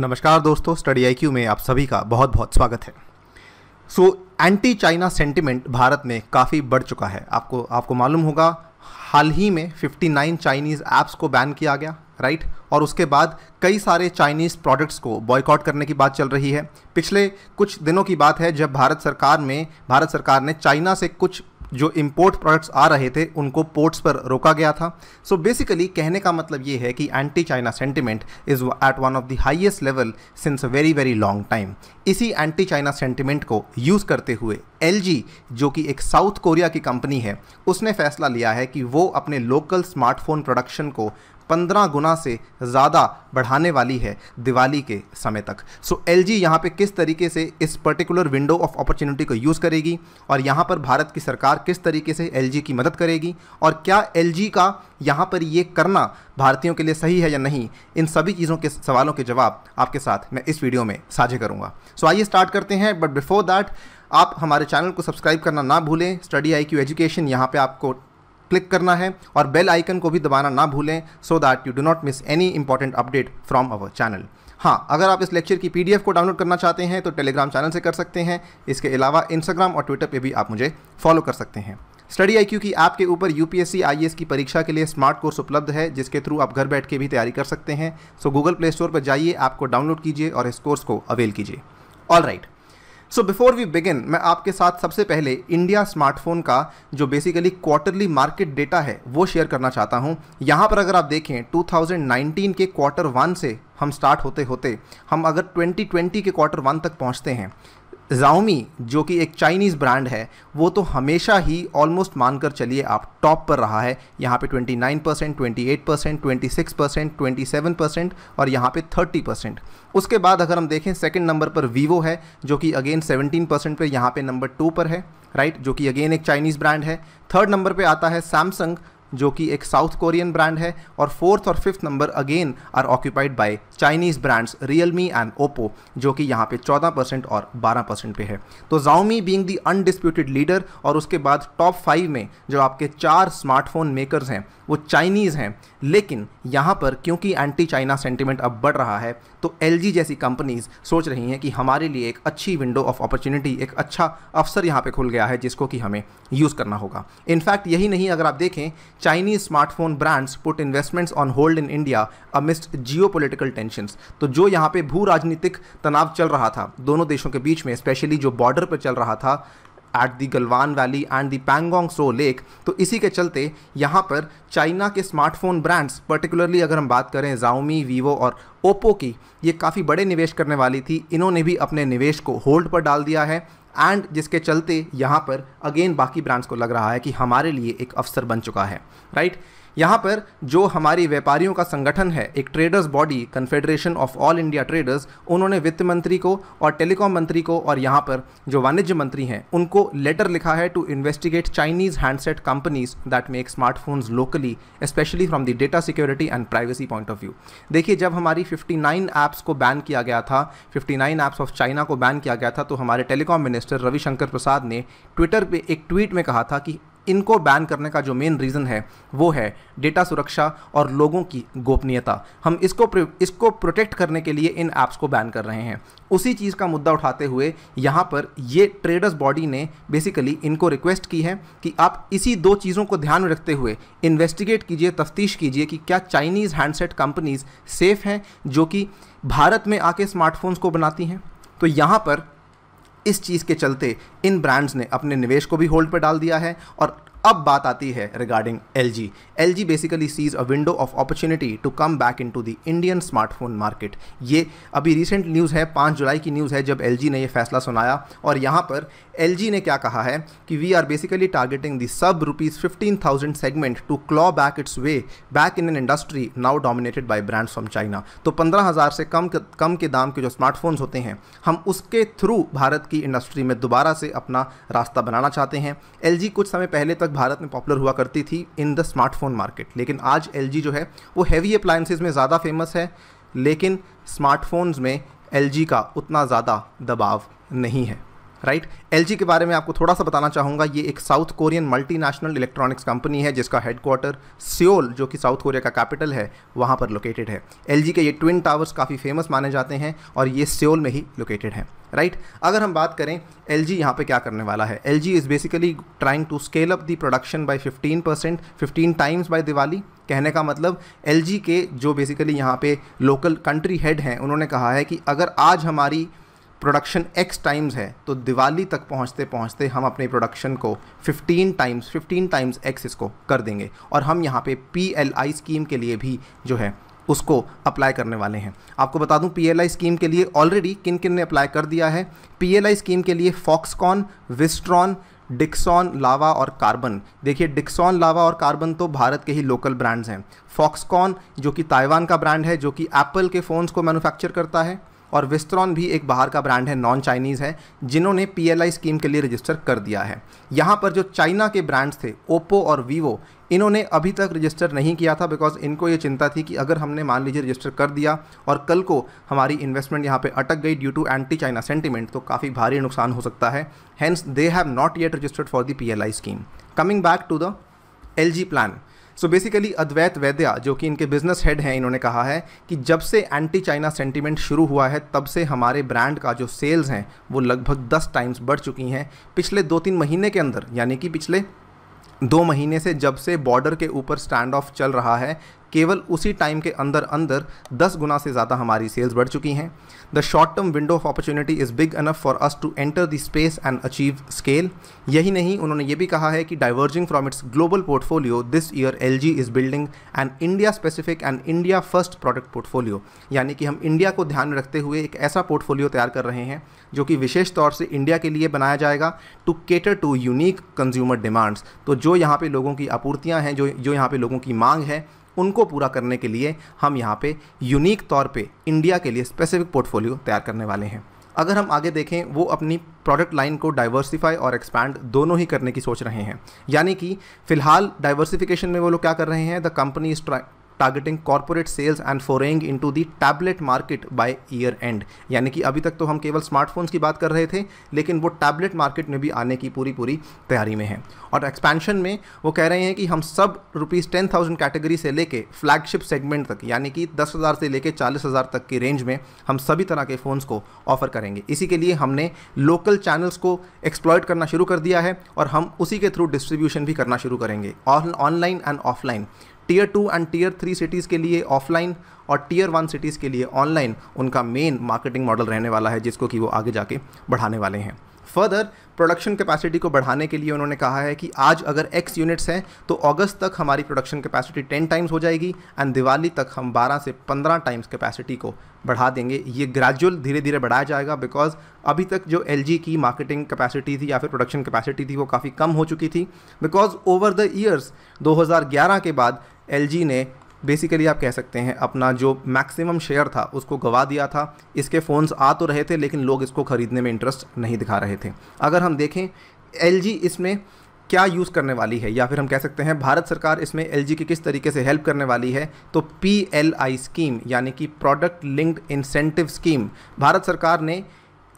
नमस्कार दोस्तों study I Q में आप सभी का बहुत बहुत स्वागत है so anti China sentiment Bharat में काफ़ी बढ़ चुका है आपको आपको मालूम होगा हाल ही में 59 चाइनीज़ ऐप्स को बैन किया गया राइट और उसके बाद कई सारे चाइनीज़ प्रोडक्ट्स को बॉयकॉट करने की बात चल रही है पिछले कुछ दिनों की बात है जब भारत सरकार में भारत सरकार ने चाइना से कुछ जो इम्पोर्ट प्रोडक्ट्स आ रहे थे उनको पोर्ट्स पर रोका गया था सो so बेसिकली कहने का मतलब ये है कि anti China sentiment is at one of the highest level since a very very long time इसी एंटी चाइना सेंटिमेंट को यूज़ करते हुए एल जो कि एक साउथ कोरिया की कंपनी है उसने फैसला लिया है कि वो अपने लोकल स्मार्टफोन प्रोडक्शन को पंद्रह गुना से ज़्यादा बढ़ाने वाली है दिवाली के समय तक सो एल जी यहाँ पर किस तरीके से इस पर्टिकुलर विंडो ऑफ अपॉर्चुनिटी को यूज़ करेगी और यहाँ पर भारत की सरकार किस तरीके से एल जी की मदद करेगी और क्या एल जी का यहाँ पर ये करना भारतीयों के लिए सही है या नहीं इन सभी चीज़ों के सवालों के जवाब आपके साथ मैं इस वीडियो में साझे करूँगा सो आइए स्टार्ट करते हैं बट बिफोर दैट आप हमारे चैनल को सब्सक्राइब करना ना भूलें स्टडी आई क्यू एजुकेशन यहाँ पे आपको क्लिक करना है और बेल आइकन को भी दबाना ना भूलें so that you do not miss any important update from our channel हाँ अगर आप इस लेक्चर की पीडीएफ को डाउनलोड करना चाहते हैं तो टेलीग्राम चैनल से कर सकते हैं इसके अलावा इंस्टाग्राम और ट्विटर पे भी आप मुझे फॉलो कर सकते हैं स्टडी आई की ऐप के ऊपर यूपीएससी आईएएस की परीक्षा के लिए स्मार्ट कोर्स उपलब्ध है जिसके थ्रू आप घर बैठ के भी तैयारी कर सकते हैं सो गूगल प्ले स्टोर पर जाइए आपको डाउनलोड कीजिए और इस कोर्स को अवेल कीजिए all right right. So before we begin मैं आपके साथ सबसे पहले इंडिया स्मार्टफोन का जो बेसिकली क्वार्टरली मार्केट डेटा है वो शेयर करना चाहता हूँ यहाँ पर अगर आप देखें 2019 के क्वार्टर वन से हम स्टार्ट होते होते हम अगर 2020 के क्वार्टर वन तक पहुँचते हैं जाओमी जो कि एक चाइनीज़ ब्रांड है वो तो हमेशा ही ऑलमोस्ट मानकर चलिए आप टॉप पर रहा है यहाँ पे 29 percent twenty percent twenty percent twenty percent और यहाँ पे 30 परसेंट उसके बाद अगर हम देखें सेकंड नंबर पर वीवो है जो कि अगेन 17 परसेंट पर यहाँ पे नंबर टू पर है राइट जो कि अगेन एक चाइनीज़ ब्रांड है थर्ड नंबर पर आता है सैमसंग जो कि एक साउथ कोरियन ब्रांड है और फोर्थ और fifth number again are occupied by Chinese brands Realme and Oppo जो कि यहाँ पे 14 परसेंट और 12 परसेंट पे है तो Xiaomi being the undisputed leader और उसके बाद टॉप फाइव में जो आपके चार स्मार्टफोन मेकर्स हैं वो चाइनीज़ हैं लेकिन यहाँ पर क्योंकि एंटी चाइना सेंटिमेंट अब बढ़ रहा है तो एल जैसी कंपनीज़ सोच रही हैं कि हमारे लिए एक अच्छी विंडो ऑफ अपॉर्चुनिटी एक अच्छा अवसर यहाँ पर खुल गया है जिसको कि हमें यूज़ करना होगा इनफैक्ट यही नहीं अगर आप देखें Chinese smartphone brands put investments on hold in India amidst geopolitical तो जो यहाँ पर भू राजनीतिक तनाव चल रहा था दोनों देशों के बीच में स्पेशली जो बॉर्डर पर चल रहा था at the Galwan valley and the Pangong Tso lake तो इसी के चलते यहाँ पर चाइना के स्मार्टफोन ब्रांड्स पर्टिकुलरली अगर हम बात करें जाओमी वीवो और ओप्पो की ये काफ़ी बड़े निवेश करने वाली थी इन्होंने भी अपने निवेश को होल्ड पर डाल दिया है एंड जिसके चलते यहाँ पर अगेन बाकी ब्रांड्स को लग रहा है कि हमारे लिए एक अवसर बन चुका है राइट right? यहाँ पर जो हमारी व्यापारियों का संगठन है एक traders body confederation of all India traders उन्होंने वित्त मंत्री को और टेलीकॉम मंत्री को और यहाँ पर जो वाणिज्य मंत्री हैं उनको लेटर लिखा है to investigate Chinese handset companies that make smartphones locally specially from the data security and privacy point of view देखिए जब हमारी नाइन ऐप्स को बैन किया गया था नाइन ऐप्स ऑफ चाइना को बैन किया गया था तो हमारे टेलीकॉम मिनिस्टर रविशंकर प्रसाद ने ट्विटर पर एक ट्वीट में कहा था कि इनको बैन करने का जो मेन रीज़न है वो है डेटा सुरक्षा और लोगों की गोपनीयता हम इसको इसको प्रोटेक्ट करने के लिए इन ऐप्स को बैन कर रहे हैं उसी चीज़ का मुद्दा उठाते हुए यहाँ पर ये ट्रेडर्स बॉडी ने बेसिकली इनको रिक्वेस्ट की है कि आप इसी दो चीज़ों को ध्यान में रखते हुए इन्वेस्टिगेट कीजिए तफ्तीश कीजिए कि क्या चाइनीज़ हैंडसेट कंपनीज सेफ़ हैं जो कि भारत में आके स्मार्टफोन्स को बनाती हैं तो यहाँ पर इस चीज़ के चलते इन ब्रांड्स ने अपने निवेश को भी होल्ड पर डाल दिया है और अब बात आती है regarding L G L G basically sees a window of opportunity to come back in to the Indian smartphone market ये अभी रिसेंट न्यूज़ है पाँच जुलाई की न्यूज़ है जब एल जी ने यह फैसला सुनाया और यहाँ पर एल जी ने क्या कहा है कि we are basically targeting the sub rupees fifteen thousand segment to claw back its way back in an industry now dominated by brands from China तो पंद्रह हज़ार से कम कम के दाम के जो स्मार्टफोन्स होते हैं हम उसके थ्रू भारत की इंडस्ट्री में दोबारा से अपना रास्ता बनाना चाहते हैं एल जी कुछ समय पहले तक भारत में पॉपुलर हुआ करती थी इन द स्मार्टफोन मार्केट लेकिन आज एल जो है वो हैवी अप्लायंसेज में ज़्यादा फेमस है लेकिन स्मार्टफोन्स में एल का उतना ज़्यादा दबाव नहीं है राइट एल के बारे में आपको थोड़ा सा बताना चाहूँगा ये एक South Korean multinational electronics company है जिसका हेडक्वार्टर सियोल जो कि साउथ कोरिया का कैपिटल है वहाँ पर लोकेटेड है एल के ये ट्विन टावर्स काफ़ी फेमस माने जाते हैं और ये सियोल में ही लोकेटेड है राइट right? अगर हम बात करें एल जी यहाँ पर क्या करने वाला है L G is basically trying to scale up the production by fifteen percent fifteen times by Diwali कहने का मतलब एल जी के जो बेसिकली यहाँ पे लोकल कंट्री हेड हैं उन्होंने कहा है कि अगर आज हमारी प्रोडक्शन एक्स टाइम्स है तो दिवाली तक पहुंचते पहुंचते हम अपने प्रोडक्शन को 15 टाइम्स 15 टाइम्स एक्स इसको कर देंगे और हम यहाँ पे पी स्कीम के लिए भी जो है उसको अप्लाई करने वाले हैं आपको बता दूं पीएलआई स्कीम के लिए ऑलरेडी किन किन ने अप्लाई कर दिया है पीएलआई स्कीम के लिए फॉक्सकॉन विस्ट्रॉन डिक्सॉन लावा और कार्बन देखिए डिक्सॉन लावा और कार्बन तो भारत के ही लोकल ब्रांड्स हैं फॉक्सकॉन जो कि ताइवान का ब्रांड है जो कि एप्पल के फ़ोन्स को मैनुफैक्चर करता है और विस्तरॉन भी एक बाहर का ब्रांड है नॉन चाइनीज़ है जिन्होंने पीएलआई स्कीम के लिए रजिस्टर कर दिया है यहाँ पर जो चाइना के ब्रांड्स थे ओप्पो और वीवो इन्होंने अभी तक रजिस्टर नहीं किया था बिकॉज इनको ये चिंता थी कि अगर हमने मान लीजिए रजिस्टर कर दिया और कल को हमारी इन्वेस्टमेंट यहाँ पे अटक गई due to anti China sentiment तो काफ़ी भारी नुकसान हो सकता है hence they have not yet registered for the P scheme coming back to the L plan so basically Advait Vaidya जो कि इनके बिजनेस हेड हैं इन्होंने कहा है कि जब से एंटी चाइना सेंटीमेंट शुरू हुआ है तब से हमारे ब्रांड का जो सेल्स हैं वो लगभग दस टाइम्स बढ़ चुकी हैं पिछले दो तीन महीने के अंदर यानी कि पिछले दो महीने से जब से बॉर्डर के ऊपर स्टैंड ऑफ चल रहा है केवल उसी टाइम के अंदर अंदर 10 गुना से ज़्यादा हमारी सेल्स बढ़ चुकी हैं the short term window of opportunity is big enough for us to enter the space and achieve scale यही नहीं उन्होंने ये भी कहा है कि diverging from its global portfolio this year L is building and India specific and India first product portfolio यानी कि हम इंडिया को ध्यान में रखते हुए एक ऐसा पोर्टफोलियो तैयार कर रहे हैं जो कि विशेष तौर से इंडिया के लिए बनाया जाएगा to cater to unique consumer demands तो जो यहाँ पे लोगों की आपूर्तियाँ हैं जो जो यहाँ पे लोगों की मांग है उनको पूरा करने के लिए हम यहाँ पे यूनिक तौर पे इंडिया के लिए स्पेसिफिक पोर्टफोलियो तैयार करने वाले हैं अगर हम आगे देखें वो अपनी प्रोडक्ट लाइन को डाइवर्सिफाई और एक्सपैंड दोनों ही करने की सोच रहे हैं यानी कि फिलहाल डाइवर्सिफिकेशन में वो लोग क्या कर रहे हैं the company is targeting corporate sales and foraying to the tablet market by year end यानी कि अभी तक तो हम केवल स्मार्टफोन्स की बात कर रहे थे लेकिन वो टैबलेट मार्केट में भी आने की पूरी पूरी तैयारी में है और एक्सपेंशन में वो कह रहे हैं कि हम सब रुपीज़ टेन थाउजेंड कैटेगरी से लेके फ्लैगशिप सेगमेंट तक यानी कि दस हज़ार से लेके चालीस हज़ार तक की रेंज में हम सभी तरह के फ़ोन्स को ऑफर करेंगे इसी के लिए हमने लोकल चैनल्स को एक्सप्लॉयट करना शुरू कर दिया है और हम उसी के थ्रू डिस्ट्रीब्यूशन भी करना शुरू करेंगे online and offline tier two and tier three cities के लिए ऑफलाइन और टीयर वन सिटीज़ के लिए ऑनलाइन उनका मेन मार्केटिंग मॉडल रहने वाला है जिसको कि वो आगे जाके बढ़ाने वाले हैं फर्दर प्रोडक्शन कैपेसिटी को बढ़ाने के लिए उन्होंने कहा है कि आज अगर एक्स यूनिट्स हैं तो अगस्त तक हमारी प्रोडक्शन कैपेसिटी टेन टाइम्स हो जाएगी एंड दिवाली तक हम बारह से पंद्रह टाइम्स कैपेसिटी को बढ़ा देंगे ये ग्रेजुअल धीरे धीरे बढ़ाया जाएगा बिकॉज अभी तक जो एल की मार्केटिंग कैपेसिटी थी या फिर प्रोडक्शन कैपेसिटी थी वो काफ़ी कम हो चुकी थी बिकॉज ओवर द ईयर्स दो के बाद एल ने बेसिकली आप कह सकते हैं अपना जो मैक्सिमम शेयर था उसको गवा दिया था इसके फ़ोन्स आ तो रहे थे लेकिन लोग इसको ख़रीदने में इंटरेस्ट नहीं दिखा रहे थे अगर हम देखें एल इसमें क्या यूज़ करने वाली है या फिर हम कह सकते हैं भारत सरकार इसमें एल की किस तरीके से हेल्प करने वाली है तो पी स्कीम यानी कि product linked incentive scheme Bharat सरकार ने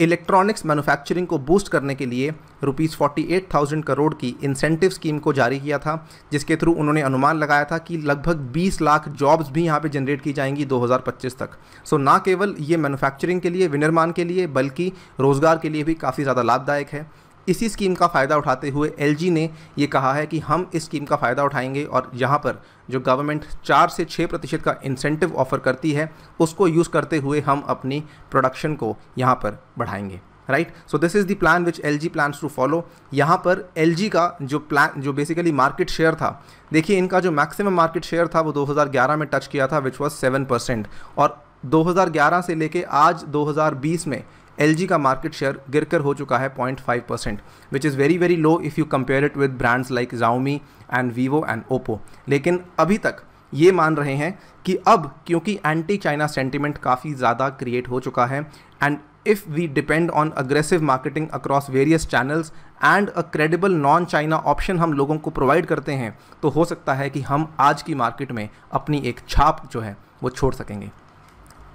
इलेक्ट्रॉनिक्स मैन्युफैक्चरिंग को बूस्ट करने के लिए rupees forty eight thousand crore की इंसेंटिव स्कीम को जारी किया था जिसके थ्रू उन्होंने अनुमान लगाया था कि लगभग 20 लाख जॉब्स भी यहाँ पे जनरेट की जाएंगी 2025 तक सो so, ना केवल ये मैन्युफैक्चरिंग के लिए विनिर्माण के लिए बल्कि रोज़गार के लिए भी काफ़ी ज़्यादा लाभदायक है इसी स्कीम का फ़ायदा उठाते हुए एल ने ये कहा है कि हम इस स्कीम का फ़ायदा उठाएंगे और यहाँ पर जो गवर्नमेंट चार से छः प्रतिशत का इंसेंटिव ऑफ़र करती है उसको यूज़ करते हुए हम अपनी प्रोडक्शन को यहाँ पर बढ़ाएंगे right so this is the plan which L G plans to follow यहाँ पर एल जी का जो प्लान जो बेसिकली मार्केट शेयर था देखिए इनका जो मैक्सिमम मार्केट शेयर था वो 2011 में टच किया था विच वॉज सेवन परसेंट और 2011 से लेके आज 2020 में एल का मार्केट शेयर गिरकर हो चुका है point five percent which is very very low if you compare it with brands like Xiaomi and Vivo and Oppo लेकिन अभी तक ये मान रहे हैं कि अब क्योंकि एंटी चाइना सेंटिमेंट काफ़ी ज़्यादा क्रिएट हो चुका है and if we depend on aggressive marketing across various channels and a credible non China option हम लोगों को प्रोवाइड करते हैं तो हो सकता है कि हम आज की मार्केट में अपनी एक छाप जो है वो छोड़ सकेंगे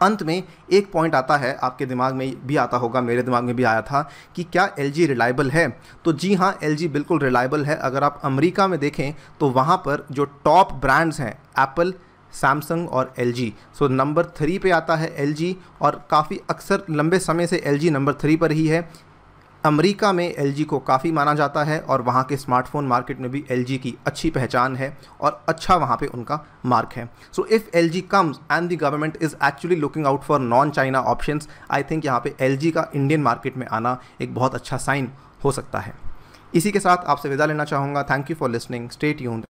अंत में एक पॉइंट आता है आपके दिमाग में भी आता होगा मेरे दिमाग में भी आया था कि क्या एल जी रिलायबल है तो जी हाँ एल जी बिल्कुल रिलायबल है अगर आप अमरीका में देखें तो वहाँ पर जो टॉप ब्रांड्स हैं एप्पल सैमसंग और L G so number three पे आता है एल जी और काफ़ी अक्सर लंबे समय से एल जी नंबर थ्री पर ही है अमेरिका में एल को काफ़ी माना जाता है और वहाँ के स्मार्टफोन मार्केट में भी एल की अच्छी पहचान है और अच्छा वहाँ पे उनका मार्क है so if L G comes and the government is actually looking out for non China option I think यहाँ पे एल का इंडियन मार्केट में आना एक बहुत अच्छा साइन हो सकता है इसी के साथ आपसे विदा लेना चाहूँगा thank you for listening stay यून